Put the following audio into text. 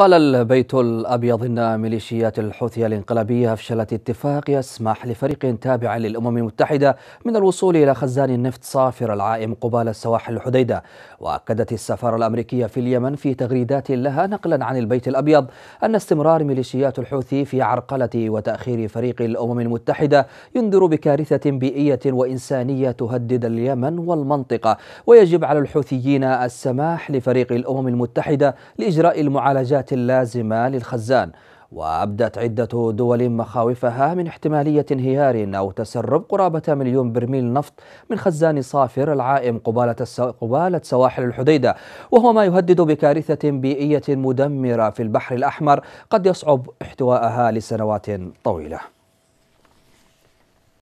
قال البيت الأبيض إن ميليشيات الحوثي الانقلابية أفشلت اتفاق يسمح لفريق تابع للأمم المتحدة من الوصول إلى خزان النفط صافر العائم قبال السواحل الحديدة وأكدت السفارة الأمريكية في اليمن في تغريدات لها نقلا عن البيت الأبيض أن استمرار ميليشيات الحوثي في عرقلة وتأخير فريق الأمم المتحدة ينذر بكارثة بيئية وإنسانية تهدد اليمن والمنطقة ويجب على الحوثيين السماح لفريق الأمم المتحدة لإجراء المعالجات اللازمة للخزان وأبدت عدة دول مخاوفها من احتمالية انهيار أو تسرب قرابة مليون برميل نفط من خزان صافر العائم قبالة, السو... قبالة سواحل الحديدة وهو ما يهدد بكارثة بيئية مدمرة في البحر الأحمر قد يصعب احتواءها لسنوات طويلة